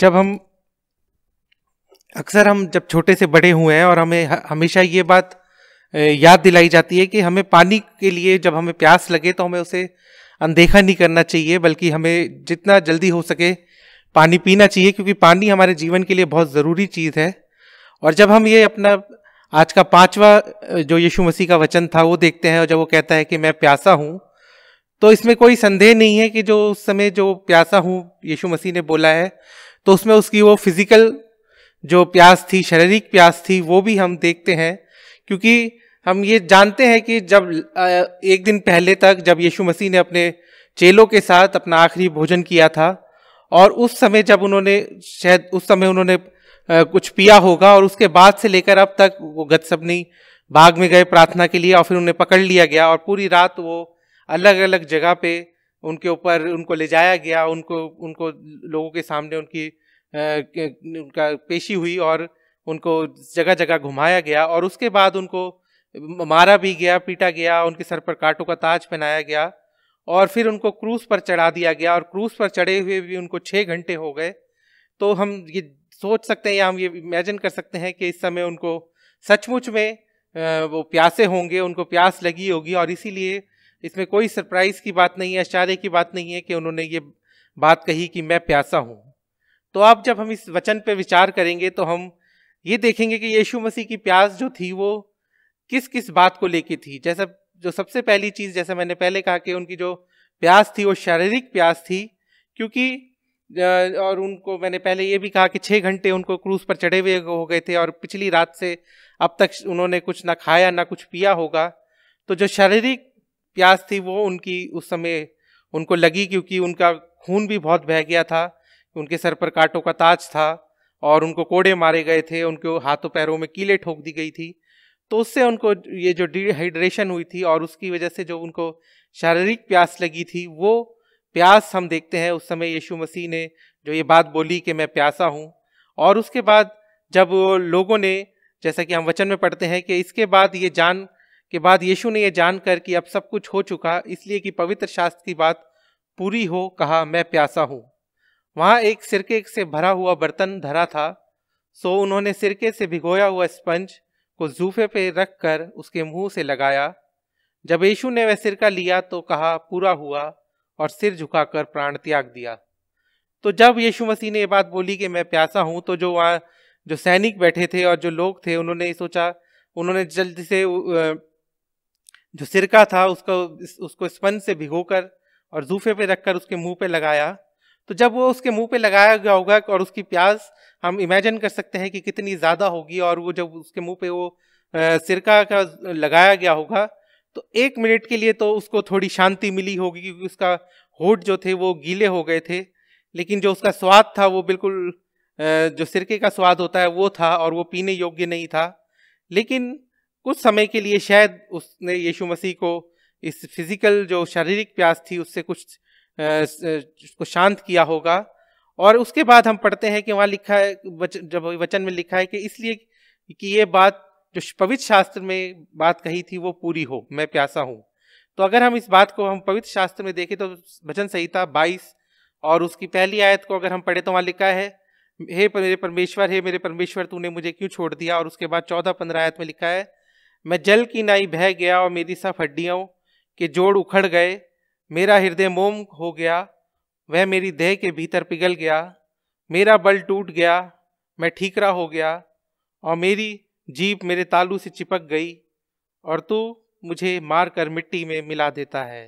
जब हम अक्सर हम जब छोटे से बड़े हुए हैं और हमें हमेशा ये बात याद दिलाई जाती है कि हमें पानी के लिए जब हमें प्यास लगे तो हमें उसे अनदेखा नहीं करना चाहिए बल्कि हमें जितना जल्दी हो सके पानी पीना चाहिए क्योंकि पानी हमारे जीवन के लिए बहुत ज़रूरी चीज़ है और जब हम ये अपना आज का पांचवा जो यीशु मसीह का वचन था वो देखते हैं और जब वो कहता है कि मैं प्यासा हूँ तो इसमें कोई संदेह नहीं है कि जो उस समय जो प्यासा हूँ यीशु मसीह ने बोला है तो उसमें उसकी वो फिजिकल जो प्यास थी शारीरिक प्यास थी वो भी हम देखते हैं क्योंकि हम ये जानते हैं कि जब एक दिन पहले तक जब यीशु मसीह ने अपने चेलों के साथ अपना आखिरी भोजन किया था और उस समय जब उन्होंने शायद उस समय उन्होंने कुछ पिया होगा और उसके बाद से लेकर अब तक वो सबनी बाग में गए प्रार्थना के लिए और फिर उन्हें पकड़ लिया गया और पूरी रात वो अलग अलग जगह पे उनके ऊपर उनको ले जाया गया उनको उनको लोगों के सामने उनकी उनका पेशी हुई और उनको जगह जगह घुमाया गया और उसके बाद उनको मारा भी गया पीटा गया उनके सर पर कांटों का ताज पहनाया गया और फिर उनको क्रूज पर चढ़ा दिया गया और क्रूज पर चढ़े हुए भी उनको छः घंटे हो गए तो हम ये सोच सकते हैं या हम ये इमेजिन कर सकते हैं कि इस समय उनको सचमुच में वो प्यासे होंगे उनको प्यास लगी होगी और इसीलिए इसमें कोई सरप्राइज की बात नहीं है आश्चर्य की बात नहीं है कि उन्होंने ये बात कही कि मैं प्यासा हूँ तो आप जब हम इस वचन पर विचार करेंगे तो हम ये देखेंगे कि यीशु मसीह की प्यास जो थी वो किस किस बात को लेके थी जैसा जो सबसे पहली चीज़ जैसा मैंने पहले कहा कि उनकी जो प्यास थी वो शारीरिक प्यास थी क्योंकि और उनको मैंने पहले ये भी कहा कि छः घंटे उनको क्रूज पर चढ़े हुए हो गए थे और पिछली रात से अब तक उन्होंने कुछ ना खाया ना कुछ पिया होगा तो जो शारीरिक प्यास थी वो उनकी उस समय उनको लगी क्योंकि उनका खून भी बहुत बह गया था उनके सर पर कांटों का ताज था और उनको कोड़े मारे गए थे उनके हाथों पैरों में कीले ठोक दी गई थी तो उससे उनको ये जो डिहाइड्रेशन हुई थी और उसकी वजह से जो उनको शारीरिक प्यास लगी थी वो प्यास हम देखते हैं उस समय यीशु मसीह ने जो ये बात बोली कि मैं प्यासा हूँ और उसके बाद जब लोगों ने जैसा कि हम वचन में पढ़ते हैं कि इसके बाद ये जान के बाद यीशु ने यह जानकर कि अब सब कुछ हो चुका इसलिए कि पवित्र शास्त्र की बात पूरी हो कहा मैं प्यासा हूँ वहाँ एक सिरके से भरा हुआ बर्तन धरा था सो उन्होंने सिरके से भिगोया हुआ स्पंज को जूफे पे रख कर उसके मुंह से लगाया जब यीशु ने वह सिरका लिया तो कहा पूरा हुआ और सिर झुकाकर प्राण त्याग दिया तो जब यीशु मसीह ने यह बात बोली कि मैं प्यासा हूँ तो जो वहाँ जो सैनिक बैठे थे और जो लोग थे उन्होंने सोचा उन्होंने जल्दी से जो सिरका था उसको उसको स्पन से भिगोकर और जूफे पे रखकर उसके मुंह पे लगाया तो जब वो उसके मुंह पे लगाया गया होगा और उसकी प्यास हम इमेजिन कर सकते हैं कि कितनी ज़्यादा होगी और वो जब उसके मुंह पे वो सिरका का लगाया गया होगा तो एक मिनट के लिए तो उसको थोड़ी शांति मिली होगी क्योंकि उसका होठ जो थे वो गीले हो गए थे लेकिन जो उसका स्वाद था वो बिल्कुल जो सिरके का स्वाद होता है वो था और वो पीने योग्य नहीं था लेकिन कुछ समय के लिए शायद उसने यीशु मसीह को इस फिजिकल जो शारीरिक प्यास थी उससे कुछ उसको शांत किया होगा और उसके बाद हम पढ़ते हैं कि वहाँ लिखा है वच, जब वचन में लिखा है कि इसलिए कि ये बात जो पवित्र शास्त्र में बात कही थी वो पूरी हो मैं प्यासा हूँ तो अगर हम इस बात को हम पवित्र शास्त्र में देखें तो वचन संहिता बाईस और उसकी पहली आयत को अगर हम पढ़े तो वहाँ लिखा है हे मेरे परमेश्वर हे मेरे परमेश्वर तूने मुझे क्यों छोड़ दिया और उसके बाद चौदह पंद्रह आयत में लिखा है मैं जल की नाई बह गया और मेरी सब हड्डियों के जोड़ उखड़ गए मेरा हृदय मोम हो गया वह मेरी देह के भीतर पिघल गया मेरा बल टूट गया मैं ठीकरा हो गया और मेरी जीप मेरे तालू से चिपक गई और तू मुझे मार कर मिट्टी में मिला देता है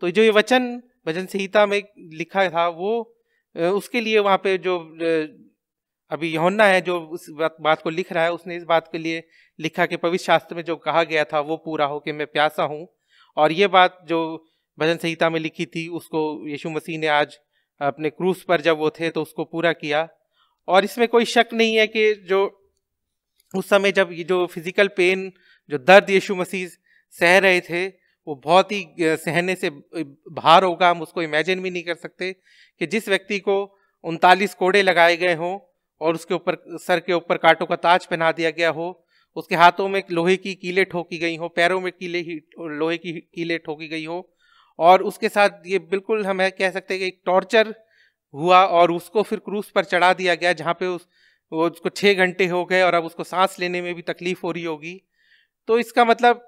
तो जो ये वचन भजन संहिता में लिखा था वो उसके लिए वहाँ पे जो अभी यौना है जो उस बात को लिख रहा है उसने इस बात के लिए लिखा कि पवित्र शास्त्र में जो कहा गया था वो पूरा हो कि मैं प्यासा हूँ और ये बात जो भजन संहिता में लिखी थी उसको यीशु मसीह ने आज अपने क्रूस पर जब वो थे तो उसको पूरा किया और इसमें कोई शक नहीं है कि जो उस समय जब ये जो फिजिकल पेन जो दर्द यीशु मसीह सह रहे थे वो बहुत ही सहने से बाहर होगा हम उसको इमेजिन भी नहीं कर सकते कि जिस व्यक्ति को उनतालीस कोड़े लगाए गए हों और उसके ऊपर सर के ऊपर कांटों का ताज पहना दिया गया हो उसके हाथों में लोहे की कीले ठोकी गई हो पैरों में कीले ही लोहे की कीले ठोकी गई हो और उसके साथ ये बिल्कुल हम है कह सकते हैं कि एक टॉर्चर हुआ और उसको फिर क्रूज पर चढ़ा दिया गया जहाँ पे उस वो उसको छः घंटे हो गए और अब उसको सांस लेने में भी तकलीफ हो रही होगी तो इसका मतलब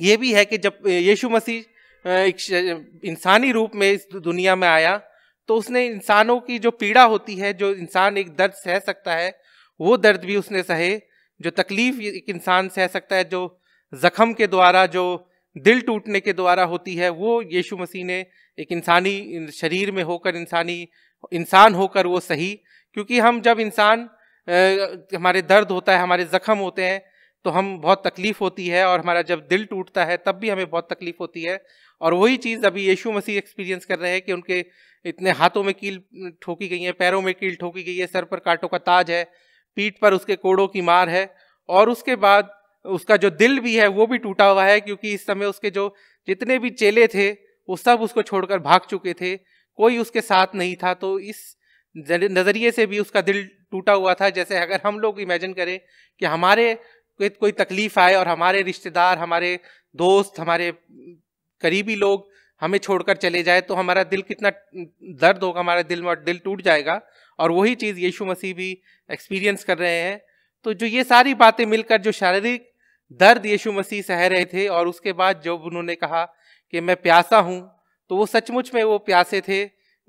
ये भी है कि जब यीशु मसीह एक इंसानी रूप में इस दुनिया में आया तो उसने इंसानों की जो पीड़ा होती है जो इंसान एक दर्द सह सकता है वो दर्द भी उसने सहे जो तकलीफ एक इंसान सह सकता है जो जख्म के द्वारा जो दिल टूटने के द्वारा होती है वो यीशु मसीह ने एक इंसानी शरीर में होकर इंसानी इंसान होकर वो सही क्योंकि हम जब इंसान हमारे दर्द होता है हमारे ज़ख्म होते हैं तो हम बहुत तकलीफ़ होती है और हमारा जब दिल टूटता है तब भी हमें बहुत तकलीफ़ होती है और वही चीज़ अभी यीशु मसीह एक्सपीरियंस कर रहे हैं कि उनके इतने हाथों में कील ठोकी गई है पैरों में कील ठोकी गई है सर पर कांटों का ताज है पीठ पर उसके कोड़ों की मार है और उसके बाद उसका जो दिल भी है वो भी टूटा हुआ है क्योंकि इस समय उसके जो जितने भी चेले थे वो सब उसको छोड़कर भाग चुके थे कोई उसके साथ नहीं था तो इस नज़रिए से भी उसका दिल टूटा हुआ था जैसे अगर हम लोग इमेजिन करें कि हमारे कोई तकलीफ़ आए और हमारे रिश्तेदार हमारे दोस्त हमारे करीबी लोग हमें छोड़कर चले जाए तो हमारा दिल कितना दर्द होगा हमारे दिल में दिल टूट जाएगा और वही चीज़ यीशु मसीह भी एक्सपीरियंस कर रहे हैं तो जो ये सारी बातें मिलकर जो शारीरिक दर्द यीशु मसीह सह रहे थे और उसके बाद जब उन्होंने कहा कि मैं प्यासा हूँ तो वो सचमुच में वो प्यासे थे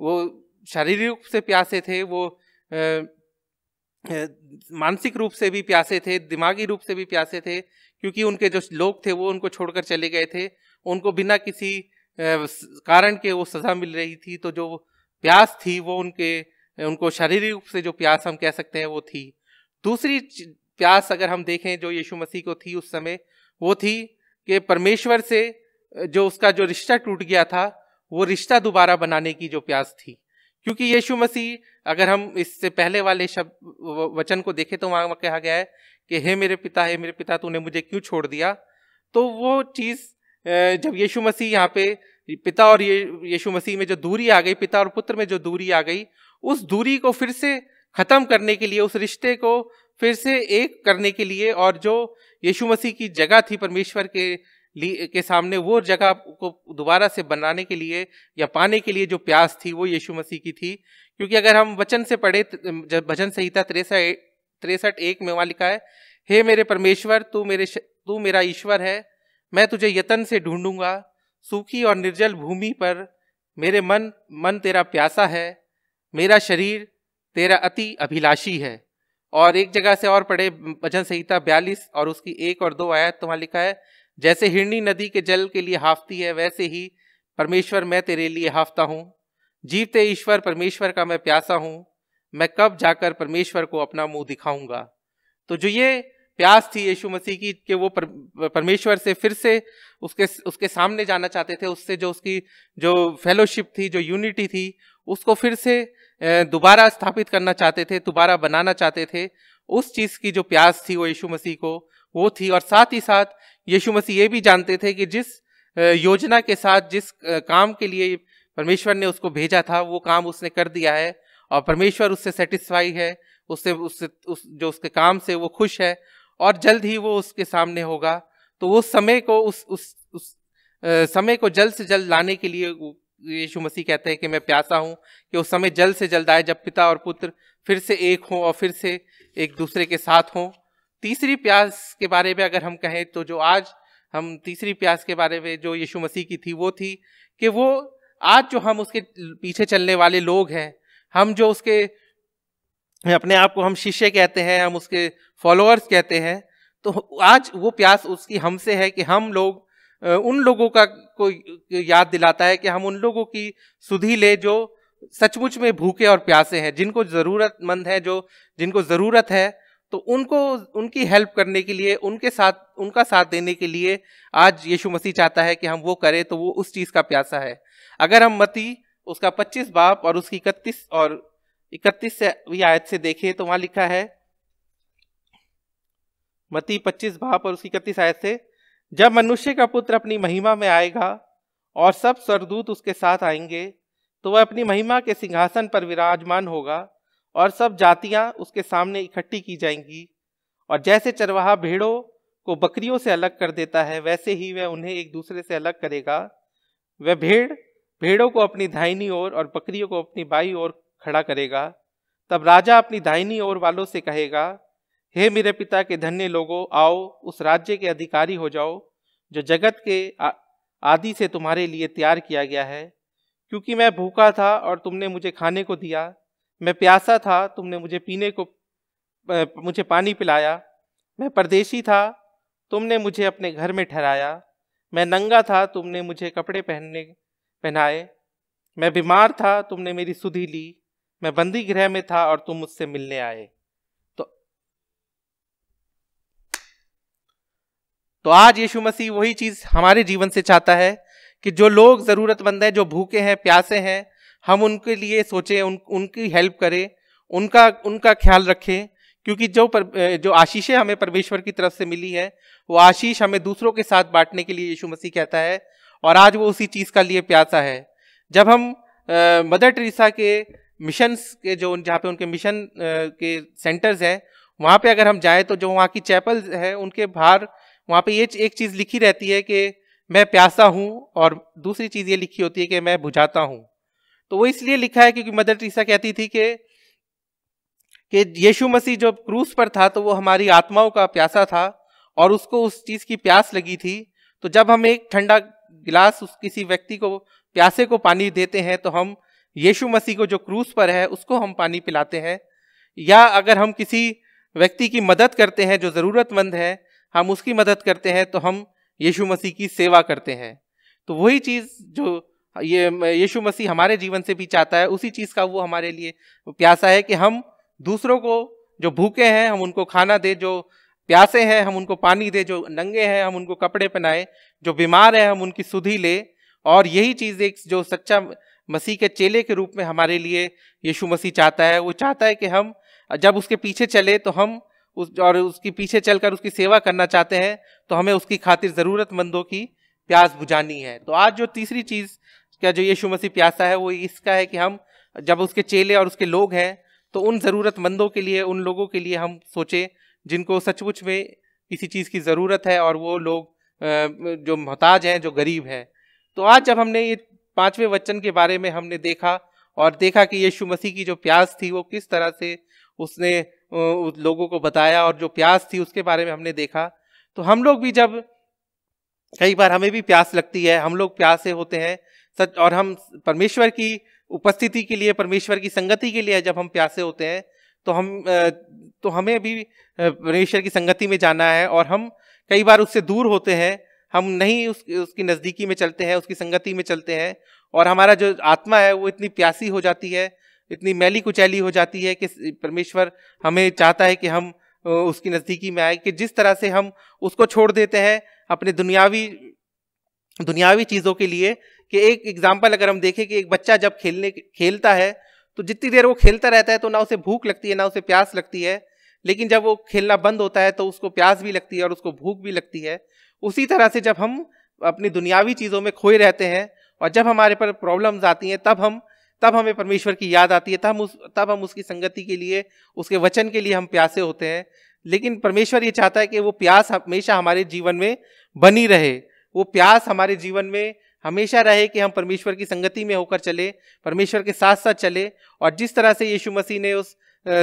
वो शारीरिक रूप से प्यासे थे वो मानसिक रूप से भी प्यासे थे दिमागी रूप से भी प्यासे थे क्योंकि उनके जो लोग थे वो उनको छोड़कर चले गए थे उनको बिना किसी कारण के वो सज़ा मिल रही थी तो जो प्यास थी वो उनके उनको शारीरिक रूप से जो प्यास हम कह सकते हैं वो थी दूसरी प्यास अगर हम देखें जो यीशु मसीह को थी उस समय वो थी कि परमेश्वर से जो उसका जो रिश्ता टूट गया था वो रिश्ता दोबारा बनाने की जो प्यास थी क्योंकि यीशु मसीह अगर हम इससे पहले वाले शब्द वचन को देखें तो वहाँ कहा गया है कि हे मेरे पिता हे मेरे पिता तूने मुझे क्यों छोड़ दिया तो वो चीज़ जब यीशु मसीह यहाँ पे पिता और ये यीशु मसीह में जो दूरी आ गई पिता और पुत्र में जो दूरी आ गई उस दूरी को फिर से ख़त्म करने के लिए उस रिश्ते को फिर से एक करने के लिए और जो यीशु मसीह की जगह थी परमेश्वर के लिए के सामने वो जगह को दोबारा से बनाने के लिए या पाने के लिए जो प्यास थी वो यीशु मसीह की थी क्योंकि अगर हम वचन से पढ़े भजन संहिता तिरसठ तिरसठ एक में वहाँ लिखा है हे मेरे परमेश्वर तू मेरे तू मेरा ईश्वर है मैं तुझे यतन से ढूंढूंगा सूखी और निर्जल भूमि पर मेरे मन मन तेरा प्यासा है मेरा शरीर तेरा अति अभिलाषी है और एक जगह से और पढ़े भजन संहिता बयालीस और उसकी एक और दो आयत तुम्हारे लिखा है जैसे हिरणी नदी के जल के लिए हाफती है वैसे ही परमेश्वर मैं तेरे लिए हाफता हूँ जीवते ईश्वर परमेश्वर का मैं प्यासा हूँ मैं कब जाकर परमेश्वर को अपना मुंह दिखाऊंगा तो जो ये प्यास थी यीशु मसीह की कि वो पर, परमेश्वर से फिर से उसके उसके सामने जाना चाहते थे उससे जो उसकी जो फेलोशिप थी जो यूनिटी थी उसको फिर से दोबारा स्थापित करना चाहते थे दोबारा बनाना चाहते थे उस चीज़ की जो प्यास थी वो यीशु मसीह को वो थी और साथ ही साथ यीशु मसीह ये भी जानते थे कि जिस योजना के साथ जिस काम के लिए परमेश्वर ने उसको भेजा था वो काम उसने कर दिया है और परमेश्वर उससे सेटिस्फाई है उससे उससे उस जो उसके काम से वो खुश है और जल्द ही वो उसके सामने होगा तो वो समय को उस उस उस आ, समय को जल्द से जल्द लाने के लिए यीशु मसीह कहते हैं कि मैं प्यासा हूँ कि वो समय जल्द से जल्द आए जब पिता और पुत्र फिर से एक हों और फिर से एक दूसरे के साथ हों तीसरी प्यास के बारे में अगर हम कहें तो जो आज हम तीसरी प्यास के बारे में जो यीशु मसीह की थी वो थी कि वो आज जो हम उसके पीछे चलने वाले लोग हैं हम जो उसके अपने आप को हम शिष्य कहते हैं हम उसके फॉलोअर्स कहते हैं तो आज वो प्यास उसकी हमसे है कि हम लोग उन लोगों का कोई याद दिलाता है कि हम उन लोगों की सुधी ले जो सचमुच में भूखे और प्यासे हैं जिनको ज़रूरतमंद है जो जिनको ज़रूरत है तो उनको उनकी हेल्प करने के लिए उनके साथ उनका साथ देने के लिए आज यीशु मसीह चाहता है कि हम वो करें तो वो उस चीज़ का प्यासा है अगर हम मती उसका 25 बाप और उसकी इकतीस और इकतीस से आयत से देखें तो वहां लिखा है मती पच्चीस भाव पर उसकी इकतीस आयत से जब मनुष्य का पुत्र अपनी महिमा में आएगा और सब सरदूत उसके साथ आएंगे तो वह अपनी महिमा के सिंहासन पर विराजमान होगा और सब जातियां उसके सामने इकट्ठी की जाएंगी और जैसे चरवाहा भेड़ों को बकरियों से अलग कर देता है वैसे ही वह उन्हें एक दूसरे से अलग करेगा वह भेड़ भेड़ों को अपनी धाइनी ओर और, और बकरियों को अपनी बाई ओर खड़ा करेगा तब राजा अपनी दाहिनी ओर वालों से कहेगा हे मेरे पिता के धन्य लोगों आओ उस राज्य के अधिकारी हो जाओ जो जगत के आदि से तुम्हारे लिए तैयार किया गया है क्योंकि मैं भूखा था और तुमने मुझे खाने को दिया मैं प्यासा था तुमने मुझे पीने को मुझे पानी पिलाया मैं परदेशी था तुमने मुझे अपने घर में ठहराया मैं नंगा था तुमने मुझे कपड़े पहनने पहनाए मैं बीमार था तुमने मेरी सुधी ली मैं बंदी गृह में था और तुम मुझसे मिलने आए तो तो आज यीशु मसीह वही चीज हमारे जीवन से चाहता है कि जो लोग जरूरतमंद हैं जो भूखे हैं प्यासे हैं हम उनके लिए सोचें उन उनकी हेल्प करें उनका उनका ख्याल रखें क्योंकि जो पर, जो आशीषें हमें परमेश्वर की तरफ से मिली है वो आशीष हमें दूसरों के साथ बांटने के लिए यीशु मसीह कहता है और आज वो उसी चीज़ का लिए प्यासा है जब हम आ, मदर टेरेसा के मिशंस के जो जहाँ पे उनके मिशन के सेंटर्स हैं वहाँ पे अगर हम जाएँ तो जो वहाँ की चैपल है उनके बाहर वहाँ पे ये एक चीज़ लिखी रहती है कि मैं प्यासा हूँ और दूसरी चीज़ ये लिखी होती है कि मैं बुझाता हूँ तो वो इसलिए लिखा है क्योंकि मदर टीसा कहती थी कि कि यीशु मसीह जो क्रूस पर था तो वो हमारी आत्माओं का प्यासा था और उसको उस चीज़ की प्यास लगी थी तो जब हम एक ठंडा गिलास उस किसी व्यक्ति को प्यासे को पानी देते हैं तो हम यीशु मसीह को जो क्रूस पर है उसको हम पानी पिलाते हैं या अगर हम किसी व्यक्ति की मदद करते हैं जो ज़रूरतमंद है हम उसकी मदद करते हैं तो हम यीशु मसीह की सेवा करते हैं तो वही चीज़ जो ये यीशु मसीह हमारे जीवन से भी चाहता है उसी चीज़ का वो हमारे लिए प्यासा है कि हम दूसरों को जो भूखे हैं हम उनको खाना दें जो प्यासे हैं हम उनको पानी दें जो नंगे हैं हम उनको कपड़े पहनाएं जो बीमार हैं हम उनकी सुधी ले और यही चीज़ एक जो सच्चा मसीह के चेले के रूप में हमारे लिए यीशु मसीह चाहता है वो चाहता है कि हम जब उसके पीछे चले तो हम उस और उसके पीछे चलकर उसकी सेवा करना चाहते हैं तो हमें उसकी खातिर ज़रूरतमंदों की प्यास बुझानी है तो आज जो तीसरी चीज़ का जो यीशु मसीह प्यासा है वो इसका है कि हम जब उसके चेले और उसके लोग हैं तो उन ज़रूरतमंदों के लिए उन लोगों के लिए हम सोचें जिनको सचमुच में किसी चीज़ की ज़रूरत है और वो लोग जो मोहताज हैं जो गरीब हैं तो आज जब हमने ये पांचवें वचन के बारे में हमने देखा और देखा कि यीशु मसीह की जो प्यास थी वो किस तरह से उसने उस लोगों को बताया और जो प्यास थी उसके बारे में हमने देखा तो हम लोग भी जब कई बार हमें भी प्यास लगती है हम लोग प्यासे होते हैं सच और हम परमेश्वर की उपस्थिति के लिए परमेश्वर की संगति के लिए जब हम प्यासे होते हैं तो हम तो हमें भी परमेश्वर की संगति में जाना है और हम कई बार उससे दूर होते हैं हम नहीं उस, उसकी नज़दीकी में चलते हैं उसकी संगति में चलते हैं और हमारा जो आत्मा है वो इतनी प्यासी हो जाती है इतनी मैली कुचैली हो जाती है कि परमेश्वर हमें चाहता है कि हम उसकी नज़दीकी में आए कि जिस तरह से हम उसको छोड़ देते हैं अपने दुनियावी दुनियावी चीज़ों के लिए कि एक एग्जाम्पल अगर हम देखें कि एक बच्चा जब खेलने खेलता है तो जितनी देर वो खेलता रहता है तो ना उसे भूख लगती है ना उसे प्यास लगती है लेकिन जब वो खेलना बंद होता है तो उसको प्यास भी लगती है और उसको भूख भी लगती है उसी तरह से जब हम अपनी दुनियावी चीज़ों में खोए रहते हैं और जब हमारे पर प्रॉब्लम्स आती हैं तब हम तब हमें परमेश्वर की याद आती है तब हम उस तब हम उसकी संगति के लिए उसके वचन के लिए हम प्यासे होते हैं लेकिन परमेश्वर ये चाहता है कि वो प्यास हमेशा हमारे जीवन में बनी रहे वो प्यास हमारे जीवन में हमेशा रहे कि हम परमेश्वर की संगति में होकर चले परमेश्वर के साथ साथ चले और जिस तरह से यीशु मसीह ने उस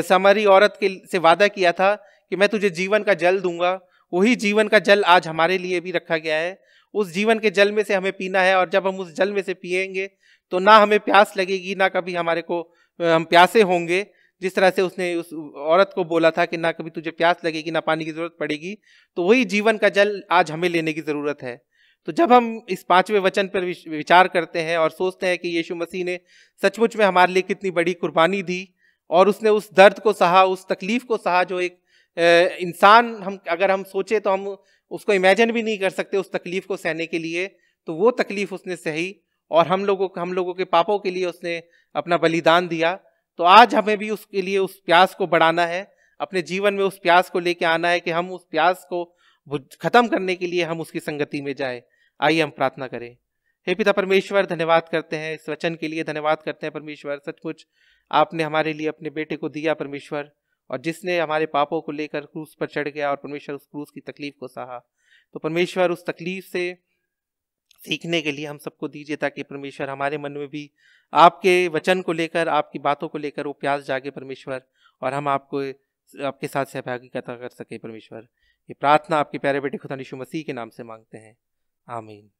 समारी औरत के से वादा किया था कि मैं तुझे जीवन का जल दूंगा वही जीवन का जल आज हमारे लिए भी रखा गया है उस जीवन के जल में से हमें पीना है और जब हम उस जल में से पिएंगे तो ना हमें प्यास लगेगी ना कभी हमारे को हम प्यासे होंगे जिस तरह से उसने उस औरत को बोला था कि ना कभी तुझे प्यास लगेगी ना पानी की ज़रूरत पड़ेगी तो वही जीवन का जल आज हमें लेने की ज़रूरत है तो जब हम इस पांचवें वचन पर विचार करते हैं और सोचते हैं कि यीशु मसीह ने सचमुच में हमारे लिए कितनी बड़ी कुर्बानी दी और उसने उस दर्द को सहा उस तकलीफ को सहा जो एक इंसान हम अगर हम सोचे तो हम उसको इमेजिन भी नहीं कर सकते उस तकलीफ़ को सहने के लिए तो वो तकलीफ़ उसने सही और हम लोगों हम लोगों के पापों के लिए उसने अपना बलिदान दिया तो आज हमें भी उसके लिए उस प्यास को बढ़ाना है अपने जीवन में उस प्यास को लेके आना है कि हम उस प्यास को खत्म करने के लिए हम उसकी संगति में जाए आइए हम प्रार्थना करें हे पिता परमेश्वर धन्यवाद करते हैं इस वचन के लिए धन्यवाद करते हैं परमेश्वर सचमुच आपने हमारे लिए अपने बेटे को दिया परमेश्वर और जिसने हमारे पापों को लेकर क्रूस पर चढ़ गया और परमेश्वर उस क्रूस की तकलीफ को सहा तो परमेश्वर उस तकलीफ से सीखने के लिए हम सबको दीजिए ताकि परमेश्वर हमारे मन में भी आपके वचन को लेकर आपकी बातों को लेकर वो प्यास जागे परमेश्वर और हम आपको आपके साथ सहभागिता कर सके परमेश्वर ये प्रार्थना आपके प्यारे बेटे खुदा यीशु मसीह के नाम से मांगते हैं आमीन